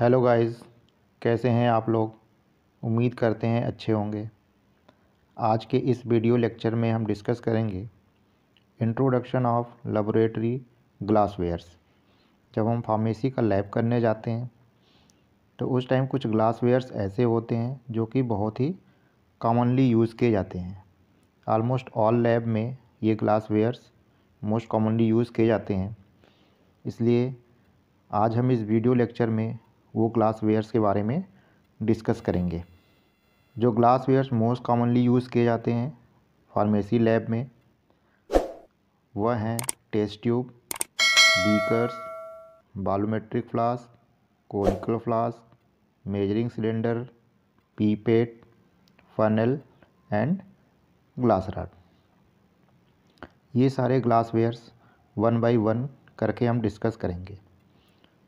hello guys कैसे हैं आप लोग उम्मीद करते हैं अच्छे होंगे आज के इस वीडियो लेक्चर में हम डिस्कस करेंगे इंट्रोडक्शन ऑफ लेबोरेटरी ग्लासवेयर्स जब हम फार्मेसी का लैब करने जाते हैं तो उस टाइम कुछ ग्लासवेयर्स ऐसे होते हैं जो कि बहुत ही कॉमनली यूज़ किए जाते हैं आलमोस्ट ऑल लैब में ये ग्लासवेयर्स मोस्ट कॉमनली यूज़ किए जाते हैं इसलिए आज हम इस वीडियो लेक्चर में वो ग्लास वेयर्स के बारे में डिस्कस करेंगे जो glass wares most commonly use किए जाते हैं फार्मेसी लैब में वह हैं test tube beakers volumetric flask conical flask measuring cylinder pipette funnel and glass rod ये सारे glass wares one by one करके हम डिस्कस करेंगे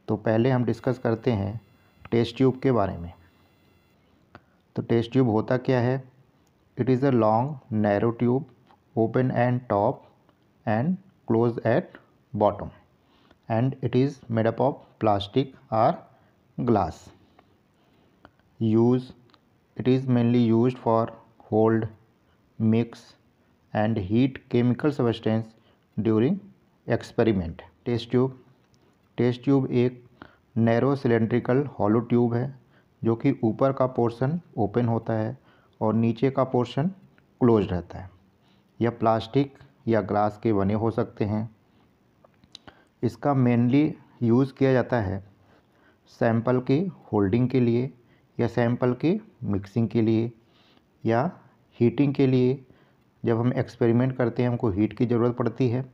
तो पहले हम डिस्कस करते हैं टेस्ट ट्यूब के बारे में तो टेस्ट ट्यूब होता क्या है it is a long narrow tube open end top and close at bottom and it is made up of plastic or glass use it is mainly use for hold mix and heat chemical substance during experiment test tube test tube एक narrow cylindrical hollow tube है जो कि ऊपर का portion open होता है और नीचे का पोर्शन क्लोज रहता है यह प्लास्टिक या ग्लास के बने हो सकते हैं इसका मेनली यूज़ किया जाता है सैंपल की होल्डिंग के लिए या सैंपल की मिक्सिंग के लिए या हीटिंग के लिए जब हम एक्सपेरिमेंट करते हैं हमको हीट की ज़रूरत पड़ती है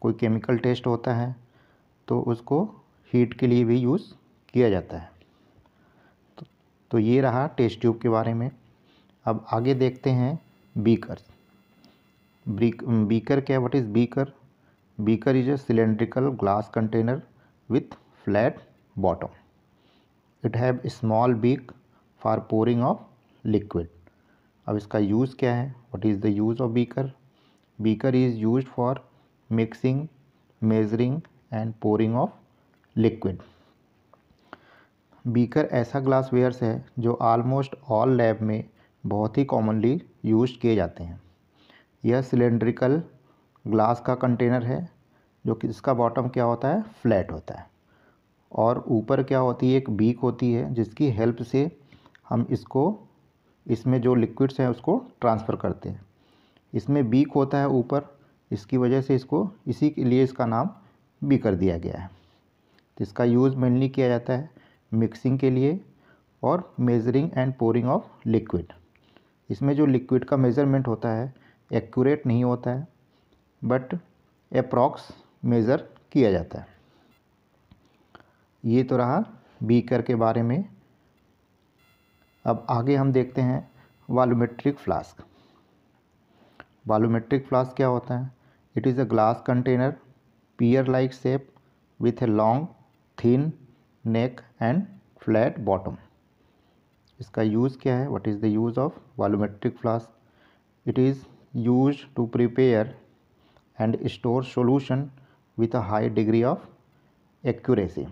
कोई केमिकल टेस्ट होता है तो उसको हीट के लिए भी यूज़ किया जाता है तो, तो ये रहा टेस्ट ट्यूब के बारे में अब आगे देखते हैं बीकर बीकर क्या what is beaker beaker is a cylindrical glass container with flat bottom it have small beak for pouring of liquid अब इसका यूज़ क्या है what is the use of beaker beaker is use for mixing measuring and pouring of liquid beaker ऐसा glasswares है जो almost all lab में बहुत ही commonly use किए जाते हैं यह सिलेंड्रिकल ग्लास का कंटेनर है जो कि इसका बॉटम क्या होता है फ्लैट होता है और ऊपर क्या होती है एक बीक होती है जिसकी हेल्प से हम इसको इसमें जो लिक्विड्स हैं उसको ट्रांसफ़र करते हैं इसमें बीक होता है ऊपर इसकी वजह से इसको इसी के लिए इसका नाम बीकर दिया गया है तो इसका यूज़ मेनली किया जाता है मिक्सिंग के लिए और measuring and pouring of liquid इसमें जो लिक्विड का मेज़रमेंट होता है एक्यूरेट नहीं होता है बट अप्रॉक्स मेज़र किया जाता है ये तो रहा बीकर के बारे में अब आगे हम देखते हैं वालूमेट्रिक फ्लास्क वालोमेट्रिक फ्लास्क क्या होता है it is a glass container pear like shape with a long thin neck and flat bottom इसका यूज़ क्या है what is the use of volumetric flask it is use to prepare and store solution with a high degree of accuracy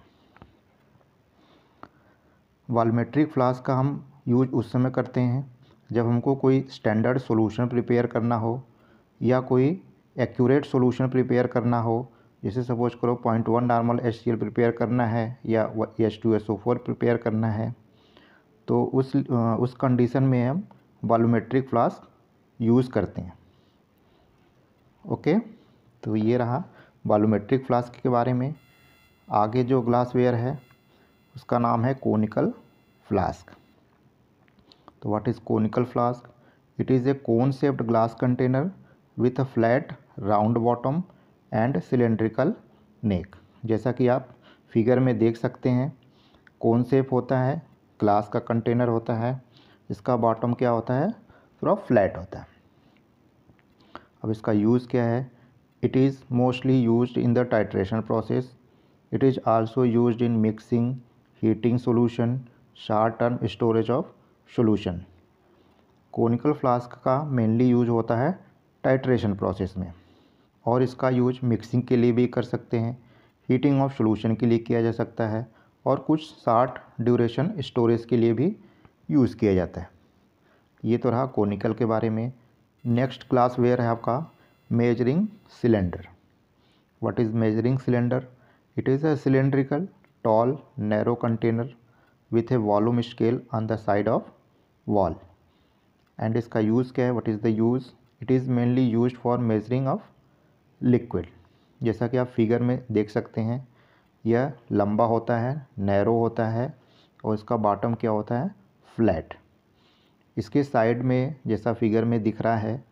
volumetric flask का हम use उस समय करते हैं जब हमको कोई स्टैंडर्ड सोल्यूशन प्रिपेयर करना हो या कोई एक्यूरेट सोल्यूशन प्रिपेयर करना हो जैसे सपोज करो point one normal H prepare करना है या H two S O four prepare करना है तो उस उस कंडीशन में हम वॉलोमेट्रिक फ्लास्क यूज़ करते हैं ओके तो ये रहा वॉलोमेट्रिक फ्लास्क के बारे में आगे जो ग्लासवेयर है उसका नाम है कोनिकल फ्लास्क तो what is conical flask it is a cone shaped glass container with a flat round bottom and cylindrical neck जैसा कि आप फिगर में देख सकते हैं कौन सेप होता है ग्लास का कंटेनर होता है इसका बॉटम क्या होता है पूरा फ्लैट होता है अब इसका यूज़ क्या है it is mostly use in the titration process it is also use in mixing heating solution short term storage of solution conical flask का मेनली यूज होता है टाइट्रेशन प्रोसेस में और इसका यूज मिक्सिंग के लिए भी कर सकते हैं हीटिंग ऑफ सोलूशन के लिए किया जा सकता है और कुछ शार्ट ड्यूरेशन स्टोरेज के लिए भी यूज़ किया जाता है ये तो रहा कोनिकल के बारे में नेक्स्ट क्लास वेयर है आपका measuring cylinder what is measuring cylinder it is a cylindrical tall narrow container with a volume scale on the side of wall and इसका यूज़ क्या है what is the use it is mainly use for measuring of liquid जैसा कि आप figure में देख सकते हैं यह लंबा होता है नैरो होता है और इसका बॉटम क्या होता है फ्लैट इसके साइड में जैसा फिगर में दिख रहा है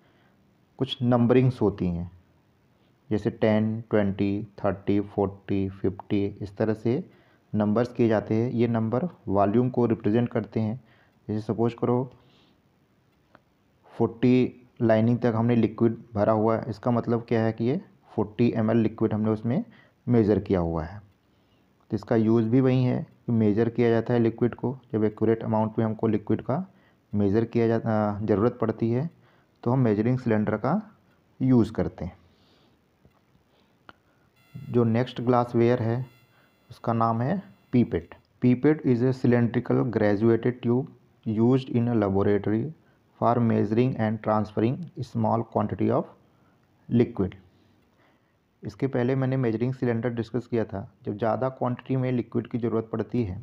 कुछ नंबरिंग्स होती हैं जैसे ten twenty thirty forty fifty इस तरह से नंबर्स किए जाते हैं ये नंबर वॉल्यूम को रिप्रेजेंट करते हैं जैसे सपोज करो फोर्टी लाइनिंग तक हमने लिक्विड भरा हुआ है इसका मतलब क्या है कि ये 40 एम लिक्विड हमने उसमें मेज़र किया हुआ है तो इसका यूज़ भी वही है कि मेज़र किया जाता है लिक्विड को जब एक्यूरेट अमाउंट में हमको लिक्विड का मेज़र किया जाता ज़रूरत पड़ती है तो हम मेजरिंग सिलेंडर का यूज़ करते हैं जो नेक्स्ट ग्लास वेयर है उसका नाम है pipette pipette is a cylindrical graduated tube use in a laboratory for measuring and transferring small quantity of liquid इसके पहले मैंने मेजरिंग सिलेंडर डिस्कस किया था जब ज़्यादा क्वान्टिटी में लिक्विड की ज़रूरत पड़ती है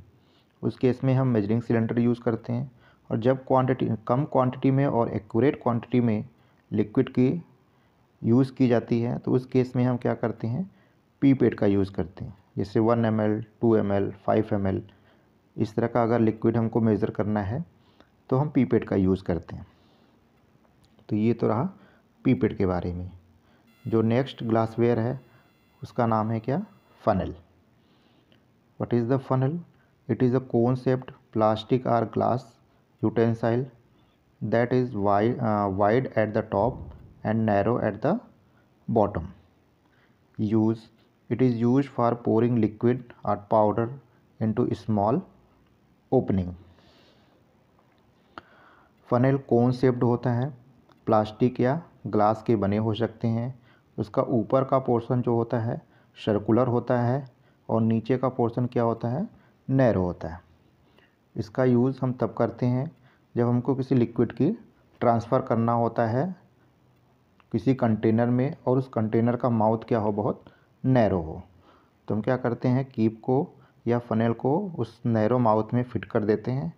उस केस में हम मेजरिंग सिलेंडर यूज़ करते हैं और जब क्वांटिटी कम क्वान्टिटी में और एक्यूरेट क्वांटिटी में लिक्विड की यूज़ की जाती है तो उस केस में हम क्या करते हैं पी पेड का यूज़ करते हैं जैसे one M L two M L five M L इस तरह का अगर लिक्विड हमको मेज़र करना है तो हम पीपेट का यूज़ करते हैं तो ये तो रहा पीपेट के बारे में जो नेक्स्ट ग्लासवेयर है उसका नाम है क्या funnel what is the funnel it is a concept plastic or glass utensil that is wide at the top and narrow at the bottom use it is use for pouring liquid or powder into small opening funnel cone shaped होता है plastic या glass के बने हो सकते हैं उसका ऊपर का पोर्शन जो होता है सर्कुलर होता है और नीचे का पोर्शन क्या होता है नैरो होता है इसका यूज़ हम तब करते हैं जब हमको किसी लिक्विड की ट्रांसफ़र करना होता है किसी कंटेनर में और उस कंटेनर का माउथ क्या हो बहुत नैरो हो तो हम क्या करते हैं कीप को या फ़नेल को उस नैरो माउथ में फिट कर देते हैं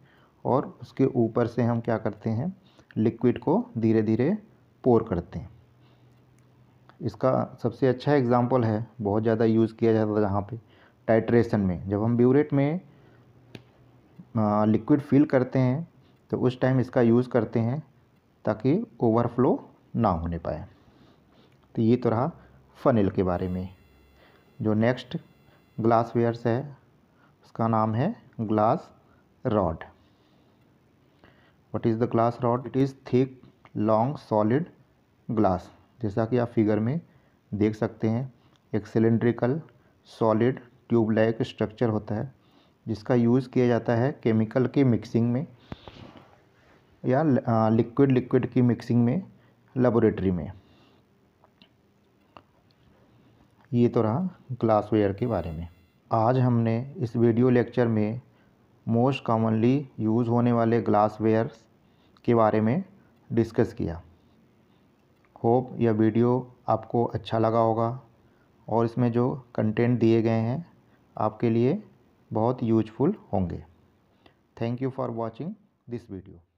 और उसके ऊपर से हम क्या करते हैं लिक्विड को धीरे धीरे पोर करते हैं इसका सबसे अच्छा एग्ज़ाम्पल है बहुत ज़्यादा यूज़ किया जाता है जहाँ पे टाइट्रेशन में जब हम ब्यूरेट में लिक्विड फील करते हैं तो उस टाइम इसका यूज़ करते हैं ताकि ओवरफ्लो ना होने पाए तो ये तो रहा फनल के बारे में जो नेक्स्ट वेयर्स है उसका नाम है glass rod what is the glass rod it is thick long solid glass जैसा कि आप फिगर में देख सकते हैं एक सिलेंड्रिकल सॉलिड ट्यूब स्ट्रक्चर होता है जिसका यूज़ किया जाता है केमिकल की मिक्सिंग में या लिक्विड लिक्विड की मिक्सिंग में लेबोरेटरी में ये तो रहा ग्लासवेयर के बारे में आज हमने इस वीडियो लेक्चर में मोस्ट कॉमनली यूज़ होने वाले वेयर्स के बारे में डिस्कस किया होप यह वीडियो आपको अच्छा लगा होगा और इसमें जो कंटेंट दिए गए हैं आपके लिए बहुत यूजफुल होंगे thank you for watching this video